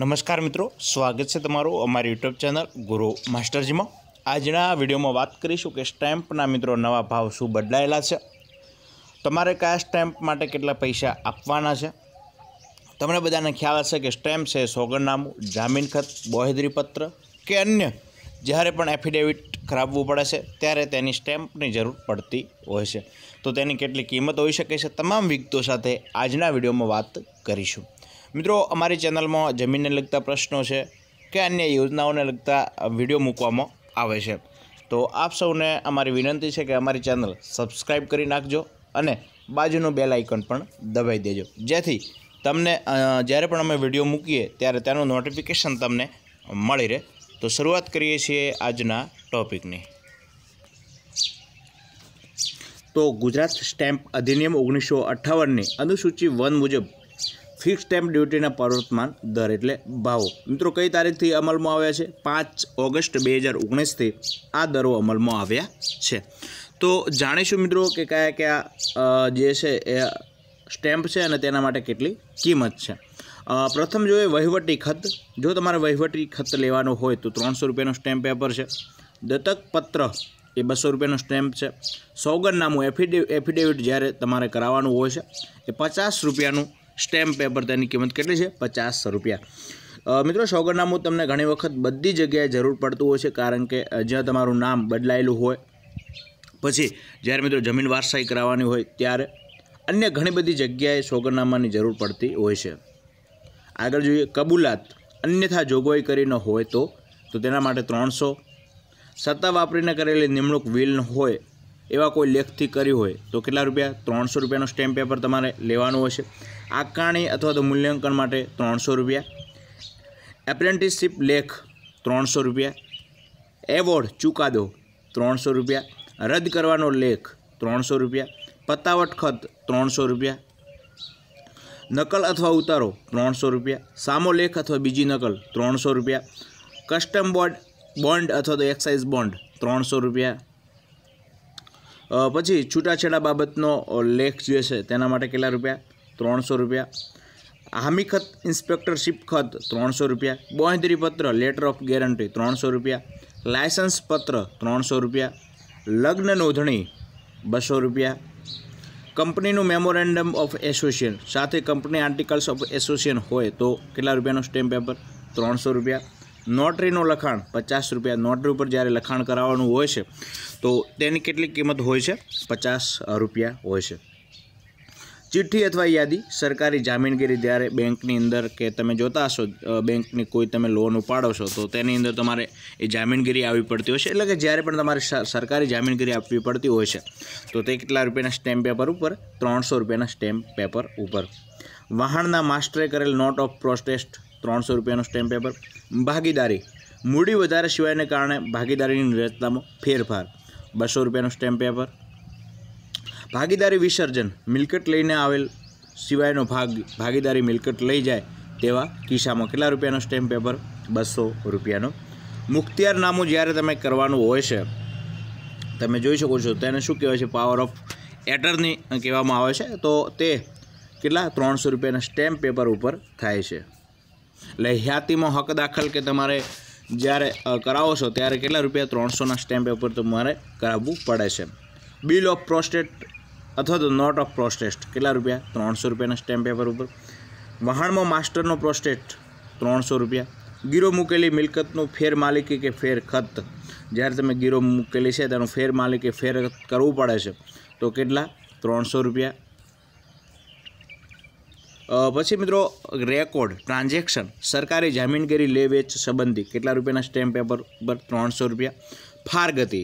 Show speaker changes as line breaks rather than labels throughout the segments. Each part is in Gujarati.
નમસ્કાર મિત્રો સ્વાગત છે તમારું અમારી યુટ્યુબ ચેનલ ગુરુ માસ્ટરજીમાં આજના વિડીયોમાં વાત કરીશું કે સ્ટેમ્પના મિત્રો નવા ભાવ શું બદલાયેલા છે તમારે કયા સ્ટેમ્પ માટે કેટલા પૈસા આપવાના છે તમને બધાને ખ્યાલ હશે કે સ્ટેમ્પ છે જામીન ખત બોહેદરીપત્ર કે અન્ય જ્યારે પણ એફિડેવિટ ખરાબવું પડે છે ત્યારે તેની સ્ટેમ્પની જરૂર પડતી હોય છે તો તેની કેટલી કિંમત હોઈ શકે છે તમામ વિગતો સાથે આજના વિડીયોમાં વાત કરીશું મિત્રો અમારી ચેનલમાં જમીનને લગતા પ્રશ્નો છે કે અન્ય યોજનાઓને લગતા વિડીયો મૂકવામાં આવે છે તો આપ સૌને અમારી વિનંતી છે કે અમારી ચેનલ સબસ્ક્રાઈબ કરી નાખજો અને બાજુનું બેલ આઇકન પણ દબાઈ દેજો જેથી તમને જ્યારે પણ અમે વિડીયો મૂકીએ ત્યારે તેનું નોટિફિકેશન તમને મળી રહે તો શરૂઆત કરીએ છીએ આજના ટોપિકની તો ગુજરાત સ્ટેમ્પ અધિનિયમ ઓગણીસો અઠ્ઠાવનની અનુસૂચિ વન મુજબ ફિક્સ સ્ટેમ્પ ડ્યુટીના પ્રવર્તમાન દર એટલે ભાવો મિત્રો કઈ તારીખથી અમલમાં આવ્યા છે પાંચ ઓગસ્ટ બે હજાર ઓગણીસથી આ દરો અમલમાં આવ્યા છે તો જાણીશું મિત્રો કે કયા કયા જે છે એ સ્ટેમ્પ છે અને તેના માટે કેટલી કિંમત છે પ્રથમ જોઈએ વહીવટી ખત જો તમારે વહીવટી ખત લેવાનો હોય તો ત્રણસો રૂપિયાનો સ્ટેમ્પ પેપર છે દત્તક પત્ર એ બસો રૂપિયાનો સ્ટેમ્પ છે સોગન નામું એફિડે એફિડેવિટ જ્યારે તમારે કરાવવાનું હોય છે એ પચાસ રૂપિયાનું સ્ટેમ્પ પેપર તેની કિંમત કેટલી છે પચાસ રૂપિયા મિત્રો સોગરનામું તમને ઘણી વખત બધી જગ્યાએ જરૂર પડતું હોય છે કારણ કે જ્યાં તમારું નામ બદલાયેલું હોય પછી જ્યારે મિત્રો જમીન વારસાઈ કરાવવાની હોય ત્યારે અન્ય ઘણી બધી જગ્યાએ સોગરનામાની જરૂર પડતી હોય છે આગળ જોઈએ કબૂલાત અન્યથા જોગવાઈ કરીને હોય તો તો તેના માટે ત્રણસો સત્તા વાપરીને કરેલી નિમણૂક વિલ હોય એવા કોઈ લેખથી કરી હોય તો કેટલા રૂપિયા ત્રણસો રૂપિયાનો સ્ટેમ્પ પેપર તમારે લેવાનું છે આકારણી અથવા તો મૂલ્યાંકન માટે ત્રણસો રૂપિયા એપ્રેન્ટિસશીપ લેખ ત્રણસો રૂપિયા એવોર્ડ ચુકાદો ત્રણસો રૂપિયા રદ કરવાનો લેખ ત્રણસો રૂપિયા પતાવટ ખત ત્રણસો રૂપિયા નકલ અથવા ઉતારો ત્રણસો રૂપિયા સામો લેખ અથવા બીજી નકલ ત્રણસો રૂપિયા કસ્ટમ બોર્ડ બોન્ડ અથવા તો એક્સાઇઝ બોન્ડ ત્રણસો રૂપિયા પછી છૂટાછેડા બાબતનો લેખ જોઈએ છે તેના માટે કેટલા રૂપિયા ત્રણસો રૂપિયા હામી ખત ઇન્સ્પેક્ટરશીપ ખત ત્રણસો રૂપિયા બોંધરી પત્ર લેટર ઓફ ગેરંટી ત્રણસો રૂપિયા લાયસન્સ પત્ર ત્રણસો રૂપિયા લગ્ન નોંધણી બસો રૂપિયા કંપનીનું મેમોરેન્ડમ ઓફ એસોસિએશન સાથે કંપની આર્ટિકલ્સ ઓફ એસોસિએશન હોય તો કેટલા રૂપિયાનું સ્ટેમ્પ પેપર ત્રણસો રૂપિયા નોટરીનું લખાણ પચાસ રૂપિયા નોટરી ઉપર જ્યારે લખાણ કરાવવાનું હોય છે તો તેની કેટલી કિંમત હોય છે પચાસ રૂપિયા હોય છે ચિઠ્ઠી અથવા યાદી સરકારી જામીનગીરી જ્યારે બેંકની અંદર કે તમે જોતા હશો બેંકની કોઈ તમે લોન ઉપાડો છો તો તેની અંદર તમારે એ જામીનગીરી આવવી પડતી હોય છે એટલે કે જ્યારે પણ તમારે સરકારી જામીનગીરી આપવી પડતી હોય છે તો તે કેટલા રૂપિયાના સ્ટેમ્પ પેપર ઉપર ત્રણસો રૂપિયાના સ્ટેમ્પ પેપર ઉપર વહાણના માસ્ટરે કરેલ નોટ ઓફ પ્રોસ્ટેસ્ટ ત્રણસો રૂપિયાનું સ્ટેમ્પ પેપર ભાગીદારી મૂડી વધારે સિવાયને કારણે ભાગીદારીની રચનામાં ફેરફાર બસો રૂપિયાનું સ્ટેમ્પ પેપર ભાગીદારી વિસર્જન મિલકત લઈને આવેલ સિવાયનો ભાગ ભાગીદારી મિલકત લઈ જાય તેવા કિસ્સામાં કેટલા રૂપિયાનો સ્ટેમ્પ પેપર બસો રૂપિયાનો મુખ્તિયારનામું જ્યારે તમે કરવાનું હોય છે તમે જોઈ શકો છો તેને શું કહેવાય છે પાવર ઓફ એટર્ની કહેવામાં આવે છે તો તે કેટલા ત્રણસો રૂપિયાના સ્ટેમ્પ પેપર ઉપર થાય છે લહ્યાતીમાં હક દાખલ કે તમારે જ્યારે કરાવો છો ત્યારે કેટલા રૂપિયા ત્રણસોના સ્ટેમ્પ પેપર તમારે કરાવવું પડે છે બિલ ઓફ પ્રોસ્ટેટ અથવા તો નોટ ઓફ પ્રોસ્ટેસ્ટ કેટલા રૂપિયા ત્રણસો રૂપિયાના સ્ટેમ્પ પેપર ઉપર વહાણમાં માસ્ટરનો પ્રોસ્ટેસ્ટ ત્રણસો રૂપિયા ગીરો મૂકેલી મિલકતનું ફેર માલિકી કે ફેર ખત જ્યારે તમે ગીરો મૂકેલી છે તેનું ફેર માલિકી ફેર કરવું પડે છે તો કેટલા ત્રણસો રૂપિયા પછી મિત્રો રેકોર્ડ ટ્રાન્ઝેક્શન સરકારી જામીનગીરી લે વેચ સંબંધી કેટલા રૂપિયાના સ્ટેમ્પ પેપર ઉપર ત્રણસો રૂપિયા ફારગતિ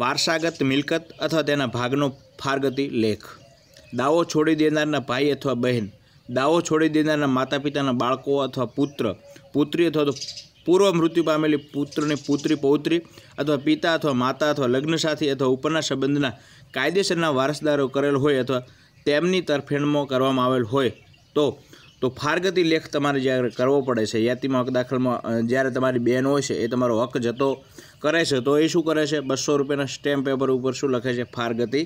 વારસાગત મિલકત અથવા તેના ભાગનો ફારગતિ લેખ દાવો છોડી દેનારના ભાઈ અથવા બહેન દાવો છોડી દેનારના માતા પિતાના બાળકો અથવા પુત્ર પુત્રી અથવા તો પૂર્વ મૃત્યુ પામેલી પુત્રની પુત્રી પૌત્રી અથવા પિતા અથવા માતા અથવા લગ્ન સાથી અથવા ઉપરના સંબંધના કાયદેસરના વારસદારો કરેલ હોય અથવા તેમની તરફેણમાં કરવામાં આવેલ હોય તો તો ફારગતિ લેખ તમારે જ્યારે કરવો પડે છે યાતિમાં હક દાખલમાં જ્યારે તમારી બેન હોય છે એ તમારો હક જતો કરે છે તો એ શું કરે છે બસો રૂપિયાના સ્ટેમ્પ પેપર ઉપર શું લખે છે ફારગતિ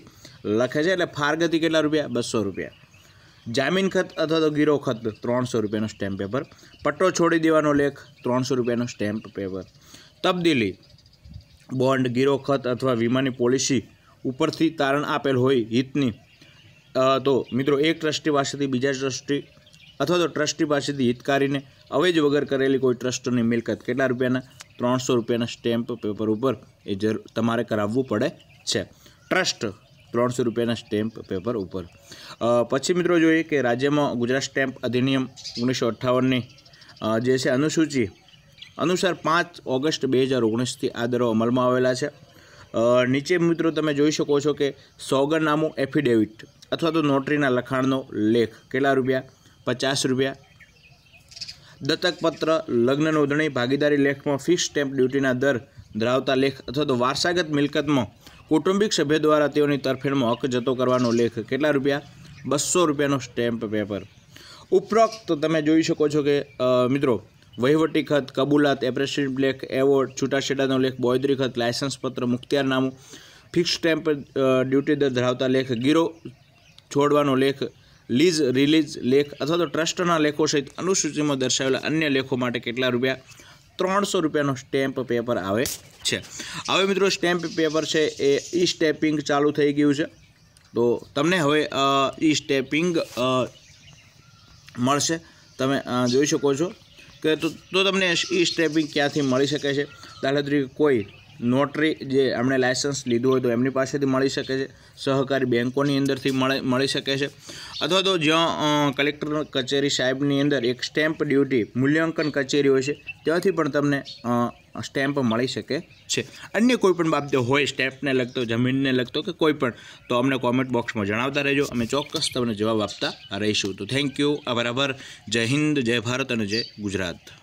લખે છે એટલે ફારગતિ કેટલા રૂપિયા બસો રૂપિયા જામીન ખત અથવા તો ગીરો ખત ત્રણસો રૂપિયાનો સ્ટેમ્પ પેપર પટ્ટો છોડી દેવાનો લેખ ત્રણસો રૂપિયાનો સ્ટેમ્પ પેપર તબદીલી બોન્ડ ગીરો ખત અથવા વીમાની પોલિસી ઉપરથી તારણ આપેલ હોય હિતની તો મિત્રો એક ટ્રસ્ટી પાસેથી બીજા ટ્રસ્ટી અથવા તો ટ્રસ્ટી પાસેથી હિતકારીને અવેજ વગર કરેલી કોઈ ટ્રસ્ટની મિલકત કેટલા રૂપિયાના ત્રણસો રૂપિયાના સ્ટેમ્પ પેપર ઉપર એ જરૂર તમારે કરાવવું પડે છે ટ્રસ્ટ ત્રણસો રૂપિયાના સ્ટેમ્પ પેપર ઉપર પછી મિત્રો જોઈએ કે રાજ્યમાં ગુજરાત સ્ટેમ્પ અધિનિયમ ઓગણીસો અઠ્ઠાવનની જે છે અનુસૂચિ અનુસાર પાંચ ઓગસ્ટ બે હજાર ઓગણીસથી આ દરો અમલમાં આવેલા છે નીચે મિત્રો તમે જોઈ શકો છો કે સોગરનામું એફિડેવિટ અથવા તો નોટરીના લખાણનો લેખ કેટલા રૂપિયા પચાસ રૂપિયા દત્તકપત્ર લગ્ન નોંધણી ભાગીદારી લેખમાં ફિક્સ સ્ટેમ્પ ડ્યુટીના દર ધરાવતા લેખ અથવા તો વારસાગત મિલકતમાં કૌટુંબિક સભ્ય દ્વારા તેઓની તરફેણમાં હક જતો કરવાનો લેખ કેટલા રૂપિયા બસો રૂપિયાનો સ્ટેમ્પ પેપર ઉપરોક્ત તમે જોઈ શકો છો કે મિત્રો વહીવટી ખત કબૂલાત એપ્રેસિટ લેખ એવોર્ડ છૂટાછેડાનો લેખ બોયદરી ખત લાયસન્સ પત્ર મુખ્તિયારનામું ફિક્સ સ્ટેમ્પ ડ્યુટી દર ધરાવતા લેખ ગીરો છોડવાનો લેખ લીઝ રિલીઝ લેખ અથવા તો ટ્રસ્ટના લેખો સહિત અનુસૂચિમાં દર્શાવેલા અન્ય લેખો માટે કેટલા રૂપિયા ત્રણસો રૂપિયાનો સ્ટેમ્પ પેપર આવે છે હવે મિત્રો સ્ટેમ્પ પેપર છે એ ઈ સ્ટેપિંગ ચાલુ થઈ ગયું છે તો તમને હવે ઈ સ્ટેપિંગ મળશે તમે જોઈ શકો છો કે તો તમને ઈ સ્ટેપિંગ ક્યાંથી મળી શકે છે દાખલા તરીકે કોઈ નોટરી જે એમણે લાયસન્સ લીધું હોય તો એમની પાસેથી મળી શકે છે સહકારી બેન્કોની અંદરથી મળે મળી શકે છે અથવા તો જ્યાં કલેક્ટર કચેરી સાહેબની અંદર એક સ્ટેમ્પ ડ્યુટી મૂલ્યાંકન કચેરી હોય છે ત્યાંથી પણ તમને સ્ટેમ્પ મળી શકે છે અન્ય કોઈપણ બાબતે હોય સ્ટેમ્પને લગતો જમીનને લગતો કે કોઈપણ તો અમને કોમેન્ટ બોક્સમાં જણાવતા રહેજો અમે ચોક્કસ તમને જવાબ આપતા રહીશું તો થેન્ક યુ બરાબર જય હિન્દ જય ભારત અને જય ગુજરાત